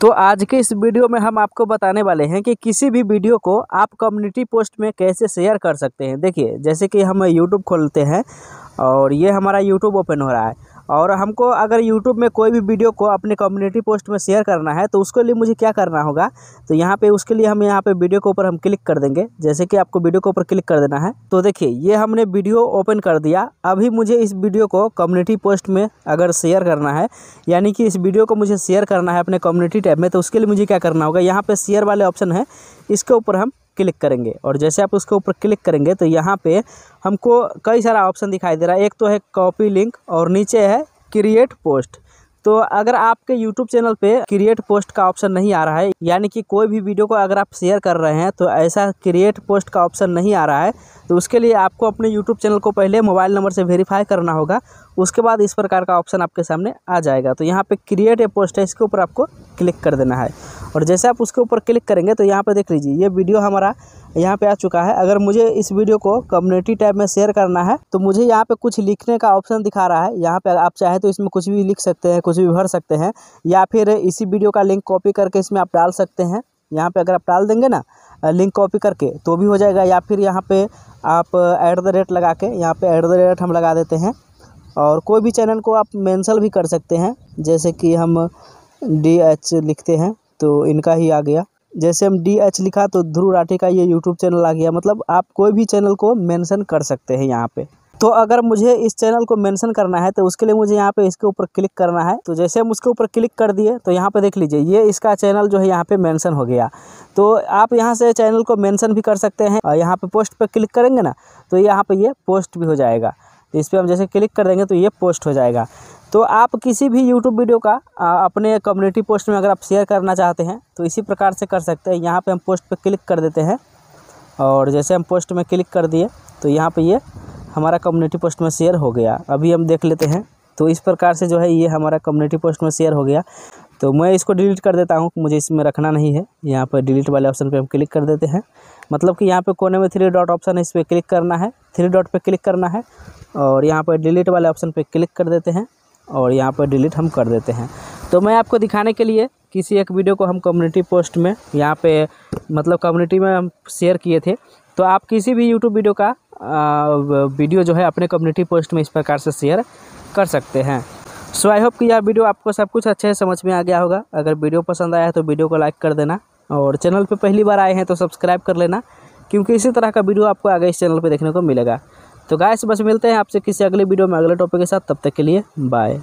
तो आज के इस वीडियो में हम आपको बताने वाले हैं कि किसी भी वीडियो को आप कम्युनिटी पोस्ट में कैसे शेयर कर सकते हैं देखिए जैसे कि हम यूट्यूब खोलते हैं और ये हमारा यूट्यूब ओपन हो रहा है और हमको अगर यूट्यूब में कोई भी वीडियो को अपने कम्युनिटी पोस्ट में शेयर करना है तो उसके लिए मुझे क्या करना होगा तो यहाँ पे उसके लिए हम यहाँ पे वीडियो के ऊपर हम क्लिक कर देंगे जैसे कि आपको वीडियो के ऊपर क्लिक कर देना है तो देखिए ये हमने वीडियो ओपन कर दिया अभी मुझे इस वीडियो को कम्युनिटी पोस्ट में अगर शेयर करना है यानी कि इस वीडियो को मुझे शेयर करना है अपने कम्युनिटी टैब में तो उसके लिए मुझे क्या करना होगा यहाँ पर शेयर वाले ऑप्शन है इसके ऊपर हम क्लिक करेंगे और जैसे आप उसके ऊपर क्लिक करेंगे तो यहाँ पे हमको कई सारा ऑप्शन दिखाई दे रहा है एक तो है कॉपी लिंक और नीचे है क्रिएट पोस्ट तो अगर आपके YouTube चैनल पे क्रिएट पोस्ट का ऑप्शन नहीं आ रहा है यानी कि कोई भी वीडियो को अगर आप शेयर कर रहे हैं तो ऐसा क्रिएट पोस्ट का ऑप्शन नहीं आ रहा है तो उसके लिए आपको अपने यूट्यूब चैनल को पहले मोबाइल नंबर से वेरीफाई करना होगा उसके बाद इस प्रकार का ऑप्शन आपके सामने आ जाएगा तो यहाँ पे क्रिएट ए पोस्ट है इसके ऊपर आपको क्लिक कर देना है और जैसे आप उसके ऊपर क्लिक करेंगे तो यहाँ पे देख लीजिए ये वीडियो हमारा यहाँ पे आ चुका है अगर मुझे इस वीडियो को कम्युनिटी टैब में शेयर करना है तो मुझे यहाँ पे कुछ लिखने का ऑप्शन दिखा रहा है यहाँ पे आप चाहे तो इसमें कुछ भी लिख सकते हैं कुछ भी भर सकते हैं या फिर इसी वीडियो का लिंक कॉपी करके इसमें आप डाल सकते हैं यहाँ पे अगर आप डाल देंगे ना लिंक कॉपी करके तो भी हो जाएगा या फिर यहाँ पे आप ऐट द रेट लगा के यहाँ पे ऐट द रेट हम लगा देते हैं और कोई भी चैनल को आप मैंसल भी कर सकते हैं जैसे कि हम डी एच लिखते हैं तो इनका ही आ गया जैसे हम डी एच लिखा तो ध्रुव राठी का ये यूट्यूब चैनल आ गया मतलब आप कोई भी चैनल को मैंसन कर सकते हैं यहाँ पर तो अगर मुझे इस चैनल को मेंशन करना है तो उसके लिए मुझे यहाँ पे इसके ऊपर क्लिक करना है तो जैसे हम उसके ऊपर क्लिक कर दिए तो यहाँ पे देख लीजिए ये इसका चैनल जो है यहाँ पे मेंशन हो गया तो आप यहाँ से चैनल को मेंशन भी कर सकते हैं और यहाँ पे पोस्ट पे क्लिक करेंगे ना तो यहाँ पर ये पोस्ट भी हो जाएगा तो इस पर हम जैसे क्लिक कर देंगे तो ये पोस्ट हो जाएगा तो आप किसी भी यूट्यूब वीडियो का अपने कम्युनिटी पोस्ट में अगर आप शेयर करना चाहते हैं तो इसी प्रकार से कर सकते हैं यहाँ पर हम पोस्ट पर क्लिक कर देते हैं और जैसे हम पोस्ट में क्लिक कर दिए तो यहाँ पर ये हमारा कम्युनिटी पोस्ट में शेयर हो गया अभी हम देख लेते हैं तो इस प्रकार से जो है ये हमारा कम्युनिटी पोस्ट में शेयर हो गया तो मैं इसको डिलीट कर देता हूँ मुझे इसमें रखना नहीं है यहाँ पर डिलीट वाले ऑप्शन पर हम क्लिक कर देते हैं मतलब कि यहाँ पर कोने में थ्री डॉट ऑप्शन है इस पर क्लिक करना है थ्री डॉट पर क्लिक करना है और यहाँ पर डिलीट वाले ऑप्शन पर क्लिक कर देते हैं और यहाँ पर डिलीट हम कर देते हैं तो मैं आपको दिखाने के लिए किसी एक वीडियो को हम कम्युनिटी पोस्ट में यहाँ पे मतलब कम्युनिटी में हम शेयर किए थे तो आप किसी भी यूट्यूब वीडियो का वीडियो जो है अपने कम्युनिटी पोस्ट में इस प्रकार से शेयर कर सकते हैं सो आई होप कि यह वीडियो आपको सब कुछ अच्छे से समझ में आ गया होगा अगर वीडियो पसंद आया है तो वीडियो को लाइक कर देना और चैनल पे पहली बार आए हैं तो सब्सक्राइब कर लेना क्योंकि इसी तरह का वीडियो आपको आगे इस चैनल पे देखने को मिलेगा तो गाय बस मिलते हैं आपसे किसी अगले वीडियो में अगले टॉपिक के साथ तब तक के लिए बाय